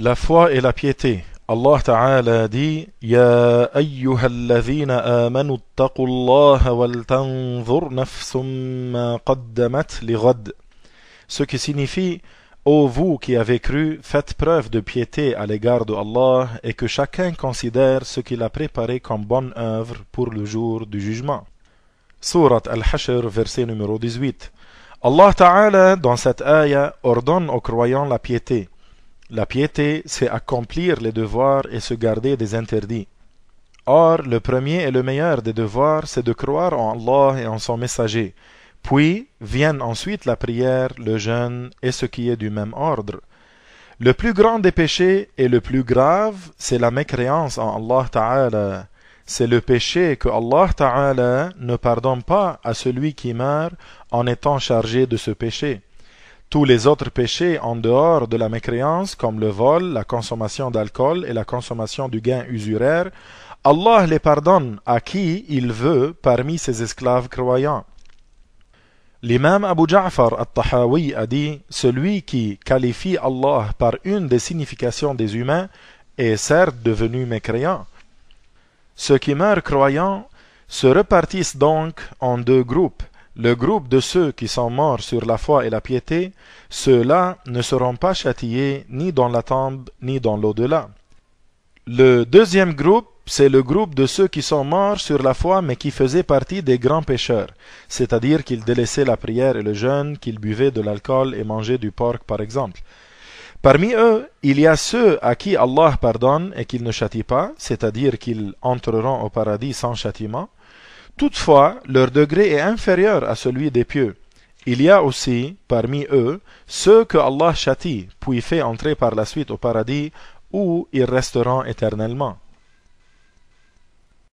La foi et la piété. Allah Ta'ala dit Ya ayyuhalladhina amanu taqullaha wal tanzur nafsum qaddamat li Ce qui signifie Ô vous qui avez cru, faites preuve de piété à l'égard de Allah et que chacun considère ce qu'il a préparé comme bonne œuvre pour le jour du jugement. Surat Al-Hashr, verset numéro 18. Allah Ta'ala, dans cette ayah, ordonne aux croyants la piété. La piété, c'est accomplir les devoirs et se garder des interdits. Or, le premier et le meilleur des devoirs, c'est de croire en Allah et en son messager. Puis viennent ensuite la prière, le jeûne et ce qui est du même ordre. Le plus grand des péchés et le plus grave, c'est la mécréance en Allah Ta'ala. C'est le péché que Allah Ta'ala ne pardonne pas à celui qui meurt en étant chargé de ce péché. Tous les autres péchés en dehors de la mécréance, comme le vol, la consommation d'alcool et la consommation du gain usuraire, Allah les pardonne à qui il veut parmi ses esclaves croyants. L'imam Abu Ja'far al-Tahawi a dit Celui qui qualifie Allah par une des significations des humains est certes devenu mécréant. Ceux qui meurent croyants se repartissent donc en deux groupes le groupe de ceux qui sont morts sur la foi et la piété, ceux-là ne seront pas châtiés ni dans la tombe ni dans l'au-delà. Le deuxième groupe, c'est le groupe de ceux qui sont morts sur la foi mais qui faisaient partie des grands pécheurs, c'est-à-dire qu'ils délaissaient la prière et le jeûne, qu'ils buvaient de l'alcool et mangeaient du porc par exemple. Parmi eux, il y a ceux à qui Allah pardonne et qu'il ne châtie pas, c'est-à-dire qu'ils entreront au paradis sans châtiment, Toutefois, leur degré est inférieur à celui des pieux. Il y a aussi, parmi eux, ceux que Allah châtie, puis fait entrer par la suite au paradis, où ils resteront éternellement.